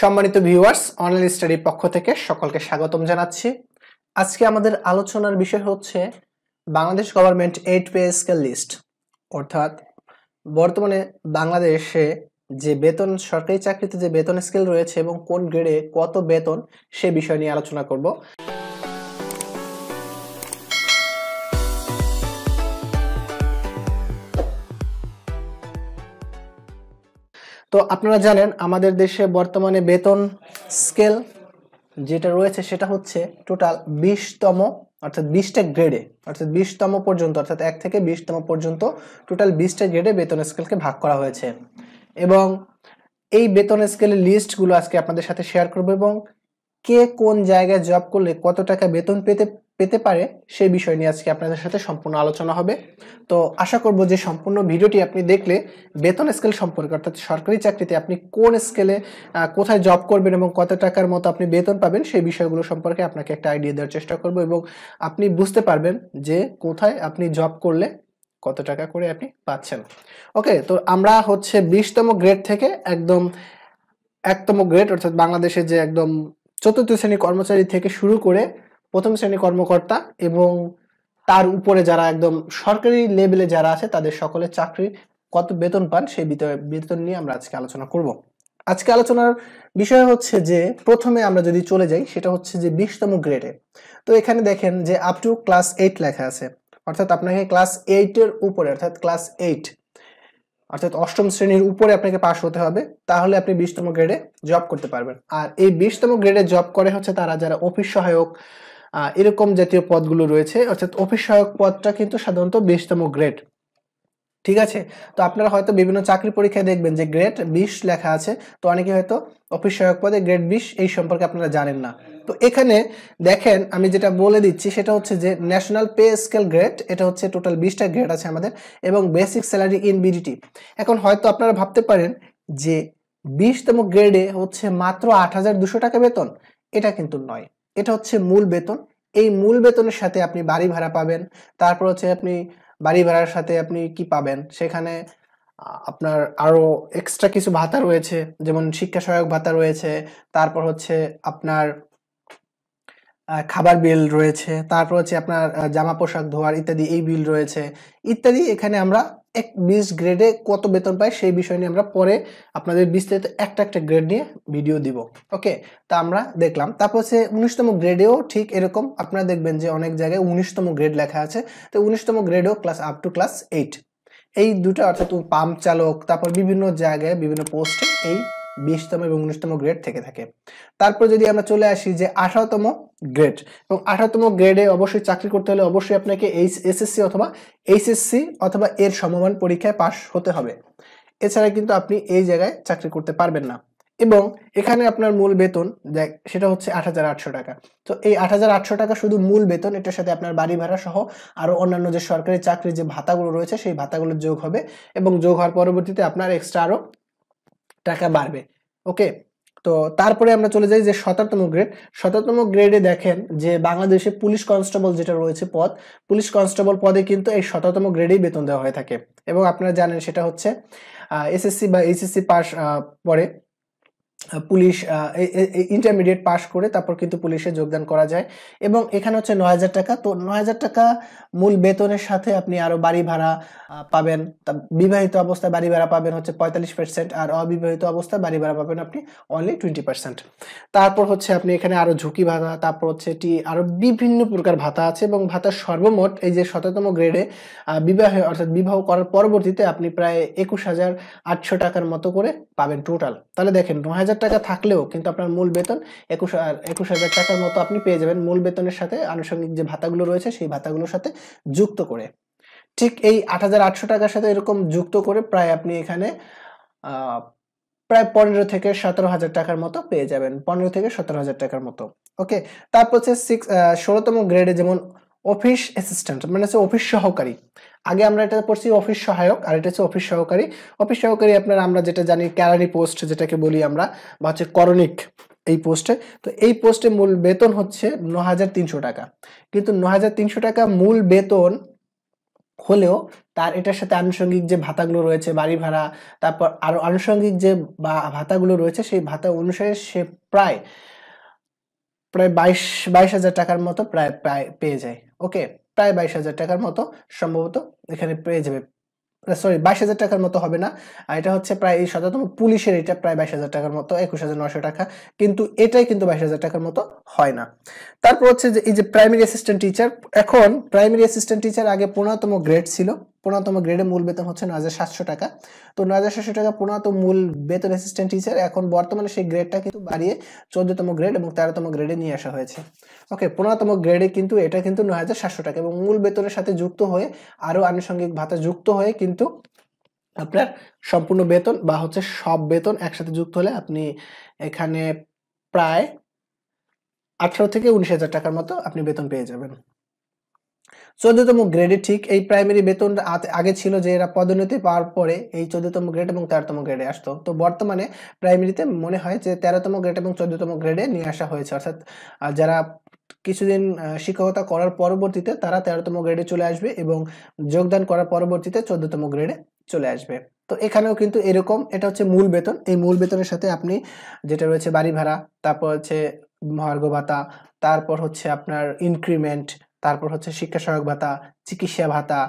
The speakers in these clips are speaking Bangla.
সম্মানিত ভিউয়ার্স অনলাইন স্টাডির পক্ষ থেকে সকলকে স্বাগতম জানাচ্ছি আজকে আমাদের আলোচনার বিষয় হচ্ছে Bangladesh government eight pay scale list অর্থাৎ বর্তমানে বাংলাদেশে যে বেতন সরকারি চাকরিতে যে বেতন স্কেল রয়েছে এবং কোন গ্রেডে কত বেতন সে বিষয় নিয়ে আলোচনা করব তো আপনারা জানেন আমাদের দেশে বর্তমানে বেতন স্কেল যেটা রয়েছে সেটা হচ্ছে টোটাল বিশতম অর্থাৎ বিশটা গ্রেডে অর্থাৎ বিশতম পর্যন্ত অর্থাৎ এক থেকে বিশতম পর্যন্ত টোটাল বিশটা গ্রেডে বেতন স্কেলকে ভাগ করা হয়েছে এবং এই বেতন স্কেলের লিস্টগুলো আজকে আপনাদের সাথে শেয়ার করবো এবং কে কোন জায়গায় জব করলে কত টাকা বেতন পেতে পেতে পারে সেই বিষয় নিয়ে আজকে আপনাদের সাথে সম্পূর্ণ আলোচনা হবে তো আশা করব যে সম্পূর্ণ ভিডিওটি আপনি দেখলে বেতন স্কেল সম্পর্কে অর্থাৎ সরকারি চাকরিতে আপনি কোন স্কেলে কোথায় জব করবেন এবং কত টাকার মতো আপনি বেতন পাবেন সেই বিষয়গুলো সম্পর্কে আপনাকে একটা আইডিয়া দেওয়ার চেষ্টা করব এবং আপনি বুঝতে পারবেন যে কোথায় আপনি জব করলে কত টাকা করে আপনি পাচ্ছেন ওকে তো আমরা হচ্ছে বিশতম গ্রেড থেকে একদম একতম গ্রেড অর্থাৎ বাংলাদেশে যে একদম চতুর্থ শ্রেণী কর্মচারী থেকে শুরু করে প্রথম শ্রেণী কর্মকর্তা এবং তার উপরে যারা একদম সরকারি লেভেলে যারা আছে তাদের সকলে চাকরির কত বেতন পান সেই বেতন নিয়ে আমরা আজকে আলোচনা করব আজকে আলোচনার বিষয় হচ্ছে যে প্রথমে আমরা যদি চলে যাই সেটা হচ্ছে যে বিশতম গ্রেডে তো এখানে দেখেন যে আপ টু ক্লাস এইট লেখা আছে অর্থাৎ আপনাকে ক্লাস এইটের উপরে অর্থাৎ ক্লাস এইট অর্থাৎ অষ্টম শ্রেণীর উপরে আপনাকে পাশ হতে হবে তাহলে আপনি বিশতম গ্রেডে জব করতে পারবেন আর এই বিশতম গ্রেডে জব করে হচ্ছে তারা যারা অফিস সহায়ক এরকম জাতীয় পদগুলো রয়েছে অর্থাৎ অফিস সহায়ক পদটা কিন্তু সাধারণত বিশতম গ্রেড ঠিক আছে তো আপনারা হয়তো বিভিন্ন চাকরি পরীক্ষায় দেখবেন যে গ্রেড বিশ লেখা আছে তো অনেকে হয়তো অফিস সহায়ক পদে গ্রেড বিশ এই সম্পর্কে আপনারা জানেন না তো এখানে দেখেন আমি যেটা বলে দিচ্ছি সেটা হচ্ছে যে ন্যাশনাল পে স্কেল গ্রেড এটা হচ্ছে টোটাল বিশটা গ্রেড আছে আমাদের এবং বেসিক স্যালারি ইন বিডিটি এখন হয়তো আপনারা ভাবতে পারেন যে বিশতম গ্রেডে হচ্ছে মাত্র আট টাকা বেতন এটা কিন্তু নয় এটা হচ্ছে মূল বেতন এই মূল বেতনের সাথে আপনি বাড়ি ভাড়া পাবেন তারপর হচ্ছে আপনি বাড়ি ভাড়ার সাথে আপনি কি পাবেন সেখানে আপনার আরও এক্সট্রা কিছু ভাতা রয়েছে যেমন শিক্ষা সহায়ক ভাতা রয়েছে তারপর হচ্ছে আপনার খাবার বিল রয়েছে তারপর হচ্ছে আপনার জামা পোশাক ধোয়ার ইত্যাদি এই বিল রয়েছে ইত্যাদি এখানে আমরা এক বিশ গ্রেডে কত বেতন পায় সেই বিষয় নিয়ে আমরা পরে আপনাদের বিস্তারিত একটা একটা গ্রেড নিয়ে ভিডিও দিব ওকে তা আমরা দেখলাম তারপর সে উনিশতম গ্রেডেও ঠিক এরকম আপনারা দেখবেন যে অনেক জায়গায় উনিশতম গ্রেড লেখা আছে তো উনিশতম গ্রেডেও class up to class eight এই দুটো অর্থাৎ পাম্প চালক তারপর বিভিন্ন জায়গায় বিভিন্ন পোস্টে এই বিশতম এবং উনিশতম গ্রেড থেকে থাকে তারপর যদি আমরা চলে আসি যে আঠারোতম গ্রেড এবং আঠারোতম গ্রেডে অবশ্যই চাকরি করতে হলে অবশ্যই আপনাকে এইচ এসএসসি অথবা এইচএসসি অথবা এর সমমান পরীক্ষায় পাশ হতে হবে এছাড়া কিন্তু আপনি এই জায়গায় চাকরি করতে পারবেন না এবং এখানে আপনার মূল বেতন সেটা হচ্ছে আট হাজার আটশো টাকা তো এই আট হাজার আটশো টাকা শুধু মূল বেতন এটার সাথে আপনার বাড়ি ভাড়া সহ আরও অন্যান্য যে সরকারি চাকরির যে ভাতাগুলো রয়েছে সেই ভাতাগুলো যোগ হবে এবং যোগ হওয়ার পরবর্তীতে আপনার এক্সট্রা আরও টাকা বাড়বে ওকে তো তারপরে আমরা চলে যাই যে সতেরোতম গ্রেড শততম গ্রেডে দেখেন যে বাংলাদেশে পুলিশ কনস্টেবল যেটা রয়েছে পদ পুলিশ কনস্টেবল পদে কিন্তু এই শততম গ্রেডেই বেতন দেওয়া হয়ে থাকে এবং আপনারা জানেন সেটা হচ্ছে এসএসসি বা এইচএসসি পাস পরে পুলিশ ইন্টারমিডিয়েট পাস করে তারপর কিন্তু পুলিশে যোগদান করা যায় এবং এখানে হচ্ছে নয় হাজার টাকা তো নয় হাজার টাকা মূল বেতনের সাথে আপনি আরও বাড়ি ভাড়া পাবেন বিবাহিত অবস্থায় বাড়ি ভাড়া পাবেন হচ্ছে পঁয়তাল্লিশ পার্সেন্ট আর অবিবাহিত অবস্থায় বাড়ি ভাড়া পাবেন আপনি অনলি টোয়েন্টি পার্সেন্ট তারপর হচ্ছে আপনি এখানে আরও ঝুঁকি ভাতা তারপর হচ্ছে এটি আরও বিভিন্ন প্রকার ভাতা আছে এবং ভাতার সর্বমোট এই যে শততম গ্রেডে বিবাহ অর্থাৎ বিবাহ করার পরবর্তীতে আপনি প্রায় একুশ হাজার আটশো টাকার মতো করে পাবেন টোটাল তাহলে দেখেন ন হাজার টাকা থাকলেও কিন্তু আপনার মূল বেতন একুশ একুশ হাজার টাকার মতো আপনি পেয়ে যাবেন মূল বেতনের সাথে আনুষঙ্গিক যে ভাতাগুলো রয়েছে সেই ভাতাগুলোর সাথে যুক্ত করে ঠিক এই আট টাকার সাথে এরকম যুক্ত করে প্রায় আপনি এখানে প্রায় পনেরো থেকে সতেরো হাজার টাকার মতো পেয়ে যাবেন পনেরো থেকে সতেরো হাজার টাকার মতো ওকে তারপর হচ্ছে সিক্স ষোলোতম গ্রেডে যেমন অফিস অ্যাসিস্ট্যান্ট মানে হচ্ছে অফিস সহকারী আগে আমরা এটা পড়ছি অফিস সহায়ক আর এটা হচ্ছে অফিস সহকারী অফিস সহকারী আপনার আমরা যেটা জানি ক্যালারি পোস্ট যেটাকে বলি আমরা বা হচ্ছে করণিক এই পোস্টে তো এই পোস্টে মূল বেতন হচ্ছে ন হাজার তিনশো টাকা কিন্তু ন হাজার তিনশো টাকা মূল বেতন হলেও তার এটার সাথে আনুষঙ্গিক যে ভাতাগুলো রয়েছে বাড়ি ভাড়া তারপর আরও আনুষঙ্গিক যে ভাতাগুলো রয়েছে সেই ভাতা অনুসারে সে প্রায় প্রায় বাইশ বাইশ হাজার টাকার মতো প্রায় প্রায় পেয়ে যায় ওকে প্রায় বাইশ হাজার টাকার মতো সম্ভবত এখানে পেয়ে যাবে সরি বাইশ হাজার টাকার মতো হবে না আর এটা হচ্ছে প্রায় এই সচেতন পুলিশের এটা প্রায় বাইশ হাজার টাকার মতো একুশ হাজার নশো টাকা কিন্তু এটাই কিন্তু বাইশ হাজার টাকার মতো হয় না তারপর হচ্ছে যে এই যে প্রাইমারি অ্যাসিস্ট্যান্ট টিচার এখন প্রাইমারি অ্যাসিস্ট্যান্ট টিচার আগে পনেরোতম গ্রেড ছিল পনেরোতম গ্রেডে মূল বেতন হচ্ছে নয় সাতশো টাকা তো নয় সাতশো টাকা পনেরোতম মূল বেতন অ্যাসিস্ট্যান্ট টিচার এখন বর্তমানে সেই গ্রেডটা কিন্তু বাড়িয়ে চোদ্দতম গ্রেড এবং তেরোতম গ্রেডে নিয়ে আসা হয়েছে ওকে পনেরোতম গ্রেডে কিন্তু এটা কিন্তু নয় হাজার সাতশো টাকা এবং মূল বেতনের সাথে যুক্ত হয়ে আরও আনুষঙ্গিক ভাতা যুক্ত হয়ে কিন্তু আপনার সম্পূর্ণ বেতন বা হচ্ছে সব বেতন একসাথে যুক্ত হলে আপনি এখানে প্রায় আঠারো থেকে উনিশ হাজার টাকার মতো আপনি বেতন পেয়ে যাবেন চোদ্দতম গ্রেডে ঠিক এই প্রাইমারি বেতন আগে ছিল যে এরা পদোন্নতি পাওয়ার পরে এই চোদ্দতম গ্রেড এবং তেরোতম গ্রেডে আসতো তো বর্তমানে প্রাইমারিতে মনে হয় যে তেরোতম গ্রেড এবং চোদ্দতম গ্রেডে নিয়ে আসা হয়েছে অর্থাৎ যারা কিছুদিন শিক্ষকতা করার পরবর্তীতে তারা তেরোতম গ্রেডে চলে আসবে এবং যোগদান করার পরবর্তীতে চোদ্দতম গ্রেডে চলে আসবে তো এখানেও কিন্তু এরকম এটা হচ্ছে মূল বেতন এই মূল বেতনের সাথে আপনি যেটা রয়েছে বাড়ি ভাড়া তারপর হচ্ছে মহার্ঘ ভাতা তারপর হচ্ছে আপনার ইনক্রিমেন্ট তারপর হচ্ছে শিক্ষা সহায়ক ভাতা চিকিৎসা ভাতা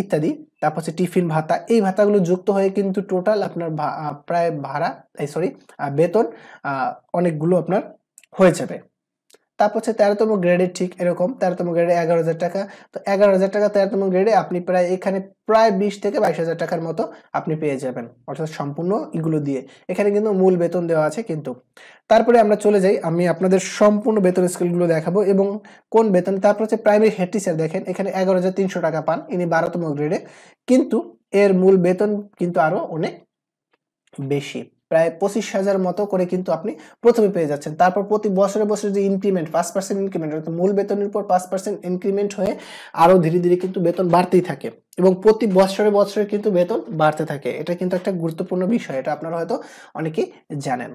ইত্যাদি তারপর হচ্ছে টিফিন ভাতা এই ভাতাগুলো যুক্ত হয়ে কিন্তু টোটাল আপনার প্রায় ভাড়া সরি বেতন অনেকগুলো আপনার হয়ে যাবে তারপর হচ্ছে তেরোতম গ্রেডে ঠিক এরকম তেরোতম গ্রেডে এগারো হাজার টাকা তো এগারো হাজার টাকা তেরোতম গ্রেডে আপনি প্রায় এখানে প্রায় বিশ থেকে বাইশ হাজার টাকার মতো আপনি পেয়ে যাবেন অর্থাৎ সম্পূর্ণ এগুলো দিয়ে এখানে কিন্তু মূল বেতন দেওয়া আছে কিন্তু তারপরে আমরা চলে যাই আমি আপনাদের সম্পূর্ণ বেতন স্কেলগুলো দেখাবো এবং কোন বেতন তারপর হচ্ছে প্রাইমারি হেড টিচার দেখেন এখানে এগারো হাজার তিনশো টাকা পান ইনি বারোতম গ্রেডে কিন্তু এর মূল বেতন কিন্তু আরও অনেক বেশি প্রায় পঁচিশ হাজার মতো করে কিন্তু আপনি প্রথমে পেয়ে যাচ্ছেন তারপর প্রতি বছরে বছরে যে ইনক্রিমেন্ট পাঁচ পার্সেন্ট ইনক্রিমেন্ট অর্থাৎ মূল বেতনের উপর পাঁচ পার্সেন্ট ইনক্রিমেন্ট হয়ে আরও ধীরে ধীরে কিন্তু বেতন বাড়তেই থাকে এবং প্রতি বছরে বছরে কিন্তু বেতন বাড়তে থাকে এটা কিন্তু একটা গুরুত্বপূর্ণ বিষয় এটা আপনারা হয়তো অনেকেই জানেন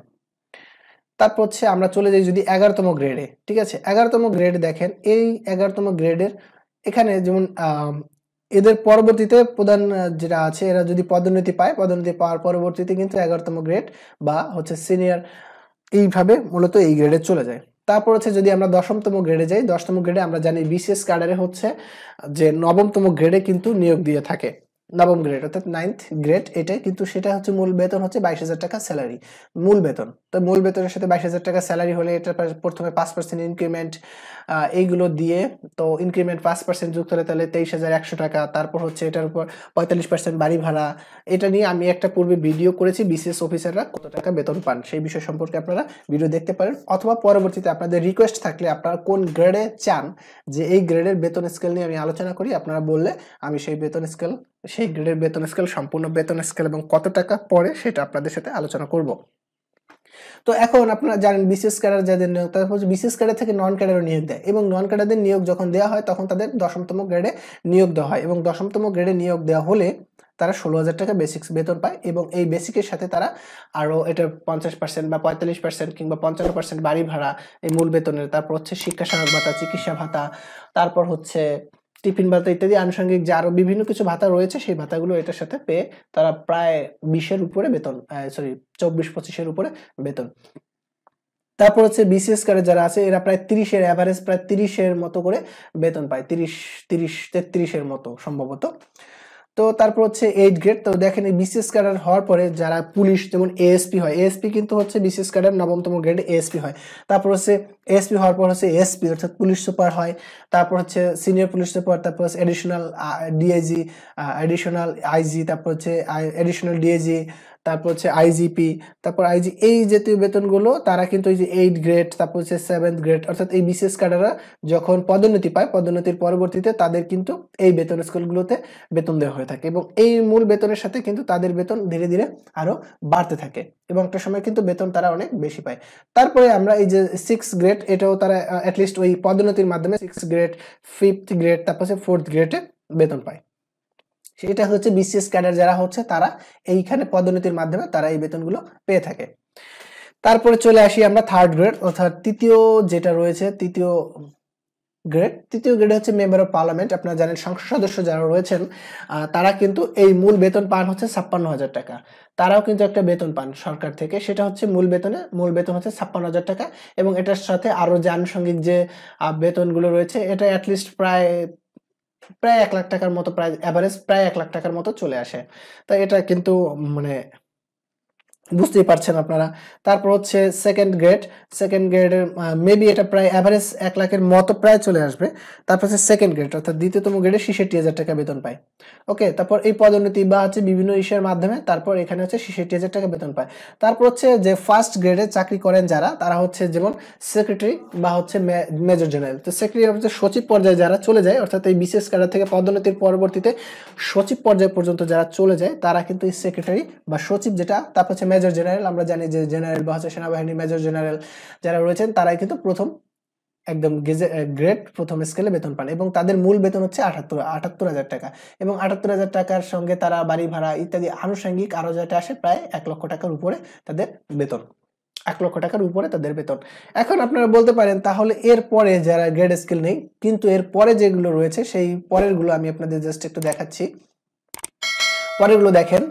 তারপর হচ্ছে আমরা চলে যাই যদি এগারোতম গ্রেডে ঠিক আছে এগারোতম গ্রেড দেখেন এই এগারোতম গ্রেডের এখানে যেমন এদের পরবর্তীতে প্রধান যেটা আছে এরা যদি পদোন্নতি পায় পদোন্নতি পাওয়ার পরবর্তীতে কিন্তু এগারোতম গ্রেড বা হচ্ছে সিনিয়র এইভাবে মূলত এই গ্রেডে চলে যায় তারপর হচ্ছে যদি আমরা দশমতম গ্রেডে যাই দশতম গ্রেডে আমরা জানি বিশেষ কার্ডারে হচ্ছে যে নবমতম গ্রেডে কিন্তু নিয়োগ দিয়ে থাকে নবম গ্রেড অর্থাৎ নাইনথ গ্রেড এটা কিন্তু সেটা হচ্ছে মূল বেতন হচ্ছে বাইশ হাজার টাকা স্যালারি মূল বেতন তো মূল বেতনের সাথে বাইশ হাজার টাকা স্যালারি হলে এটা প্রথমে পাঁচ পার্সেন্ট ইনক্রিমেন্ট এইগুলো দিয়ে তো ইনক্রিমেন্ট পাঁচ পার্সেন্ট যুক্ত হলে তাহলে তেইশ হাজার একশো টাকা তারপর হচ্ছে এটার উপর পঁয়তাল্লিশ পার্সেন্ট বাড়ি ভাড়া এটা নিয়ে আমি একটা পূর্বে ভিডিও করেছি বিসিএস অফিসাররা কত টাকা বেতন পান সেই বিষয় সম্পর্কে আপনারা ভিডিও দেখতে পারেন অথবা পরবর্তীতে আপনাদের রিকোয়েস্ট থাকলে আপনারা কোন গ্রেডে চান যে এই গ্রেডের বেতন স্কেল নিয়ে আমি আলোচনা করি আপনারা বললে আমি সেই বেতন স্কেল সেই গ্রেডের বেতন স্কেল সম্পূর্ণ বেতন স্কেল এবং কত টাকা পরে সেটা আপনাদের সাথে আলোচনা করব তো এখন আপনারা জানেন বিশেষ ক্যাডার যাদের নিয়োগ তাদের হচ্ছে বিশেষ ক্যাডার থেকে নন ক্যাডারও নিয়োগ দেয় এবং নন ক্যাডারদের নিয়োগ যখন দেওয়া হয় তখন তাদের দশমতম গ্রেডে নিয়োগ দেওয়া হয় এবং দশমতম গ্রেডে নিয়োগ দেওয়া হলে তারা ষোলো হাজার টাকা বেসিক্স বেতন পায় এবং এই বেসিকের সাথে তারা আরও এটা পঞ্চাশ পার্সেন্ট বা পঁয়তাল্লিশ পার্সেন্ট কিংবা পঞ্চান্ন পার্সেন্ট বাড়ি ভাড়া এই মূল বেতনের তারপর হচ্ছে শিক্ষা সহায়ক ভাতা চিকিৎসা ভাতা তারপর হচ্ছে টিফিন ভাতা ইত্যাদি আনুষঙ্গিক যে আরও বিভিন্ন কিছু ভাতা রয়েছে সেই ভাতাগুলো এটার সাথে পেয়ে তারা প্রায় বিশের উপরে বেতন সরি চব্বিশ পঁচিশের উপরে বেতন তারপর হচ্ছে বিসিএস কারে যারা আছে এরা প্রায় তিরিশের অ্যাভারেজ প্রায় তিরিশের মতো করে বেতন পায় তিরিশ তিরিশ তেত্রিশের মতো সম্ভবত তো তারপর হচ্ছে এইট গ্রেড তো দেখেন এই বিসিএস ক্যাডার হওয়ার পরে যারা পুলিশ যেমন এএসপি হয় এএসপি কিন্তু হচ্ছে বিসিএস ক্যাডার নবমতম গ্রেড এএসপি হয় তারপর হচ্ছে এএসপি হওয়ার পর হচ্ছে এসপি অর্থাৎ পুলিশ সুপার হয় তারপর হচ্ছে সিনিয়র পুলিশ সুপার তারপর হচ্ছে এডিশনাল ডিআইজি এডিশনাল আইজি তারপর হচ্ছে এডিশনাল ডিআইজি তারপর হচ্ছে আইজিপি তারপর আইজি এই জাতীয় বেতনগুলো তারা কিন্তু এই যে এইট গ্রেড তারপর হচ্ছে সেভেন্থ গ্রেড অর্থাৎ এই বিশেষ ক্যাডাররা যখন পদোন্নতি পায় পদোন্নতির পরবর্তীতে তাদের কিন্তু এই বেতন স্কুলগুলোতে বেতন দেওয়া হয়ে থাকে এবং এই মূল বেতনের সাথে কিন্তু তাদের বেতন ধীরে ধীরে আরও বাড়তে থাকে এবং একটা সময় কিন্তু বেতন তারা অনেক বেশি পায় তারপরে আমরা এই যে সিক্স গ্রেড এটাও তারা অ্যাটলিস্ট ওই পদোন্নতির মাধ্যমে সিক্স গ্রেড ফিফথ গ্রেড তারপর হচ্ছে ফোর্থ গ্রেডে বেতন পায় সেটা হচ্ছে বিসিএস ক্যাডার যারা হচ্ছে তারা এইখানে পদোন্নতির মাধ্যমে তারা এই বেতনগুলো পেয়ে থাকে তারপরে চলে আসি আমরা থার্ড গ্রেড অর্থাৎ তৃতীয় যেটা রয়েছে তৃতীয় গ্রেড তৃতীয় গ্রেড হচ্ছে মেম্বার অফ পার্লামেন্ট আপনারা জানেন সংসদ সদস্য যারা রয়েছেন তারা কিন্তু এই মূল বেতন পান হচ্ছে ছাপ্পান্ন হাজার টাকা তারাও কিন্তু একটা বেতন পান সরকার থেকে সেটা হচ্ছে মূল বেতনে মূল বেতন হচ্ছে ছাপ্পান্ন হাজার টাকা এবং এটার সাথে আরও যে আনুষঙ্গিক যে বেতনগুলো রয়েছে এটা অ্যাটলিস্ট প্রায় প্রায় এক লাখ টাকার মতো প্রায় অ্যাভারেজ প্রায় এক লাখ টাকার মতো চলে আসে তা এটা কিন্তু মানে বুঝতেই পারছেন আপনারা তারপর হচ্ছে সেকেন্ড গ্রেড সেকেন্ড গ্রেডের মেবি এটা প্রায় অ্যাভারেজ এক লাখের মতো প্রায় চলে আসবে তারপর হচ্ছে সেকেন্ড গ্রেড অর্থাৎ দ্বিতীয়তম গ্রেডে ষষট্টি হাজার টাকা বেতন পায় ওকে তারপর এই পদোন্নতি বা হচ্ছে বিভিন্ন ইস্যুর মাধ্যমে তারপর এখানে হচ্ছে ষষট্টি হাজার টাকা বেতন পায় তারপর হচ্ছে যে ফার্স্ট গ্রেডে চাকরি করেন যারা তারা হচ্ছে যেমন সেক্রেটারি বা হচ্ছে মেজর জেনারেল তো সেক্রেটারি হচ্ছে সচিব পর্যায়ে যারা চলে যায় অর্থাৎ এই বিশেষ ক্যাডার থেকে পদোন্নতির পরবর্তীতে সচিব পর্যায় পর্যন্ত যারা চলে যায় তারা কিন্তু এই সেক্রেটারি বা সচিব যেটা তারপর হচ্ছে মেজর জেনারেল আমরা জানি যে জেনারেল বা হচ্ছে সেনাবাহিনীর মেজর জেনারেল যারা রয়েছেন তারাই কিন্তু প্রথম একদম গ্রেট প্রথম স্কেলে বেতন পান এবং তাদের মূল বেতন হচ্ছে আটাত্তর আটাত্তর হাজার টাকা এবং আটাত্তর হাজার টাকার সঙ্গে তারা বাড়ি ভাড়া ইত্যাদি আনুষঙ্গিক আরও যেটা আসে প্রায় এক লক্ষ টাকার উপরে তাদের বেতন এক লক্ষ টাকার উপরে তাদের বেতন এখন আপনারা বলতে পারেন তাহলে এর পরে যারা গ্রেড স্কেল নেই কিন্তু এর পরে যেগুলো রয়েছে সেই পরেরগুলো আমি আপনাদের জাস্ট একটু দেখাচ্ছি পরেরগুলো দেখেন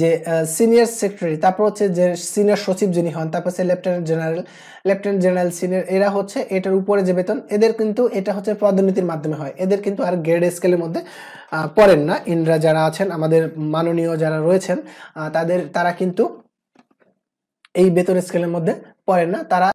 যে সিনিয়র সেক্রেটারি তারপর হচ্ছে যে সিনিয়র সচিব যিনি হন তারপর হচ্ছে lieutenant general lieutenant general senior এরা হচ্ছে এটার উপরে যে বেতন এদের কিন্তু এটা হচ্ছে পদোন্নতির মাধ্যমে হয় এদের কিন্তু আর গ্রেড স্কেলের মধ্যে পড়েন না ইন্দ্রা যারা আছেন আমাদের মাননীয় যারা রয়েছেন তাদের তারা কিন্তু এই বেতন স্কেলের মধ্যে পড়েন না তারা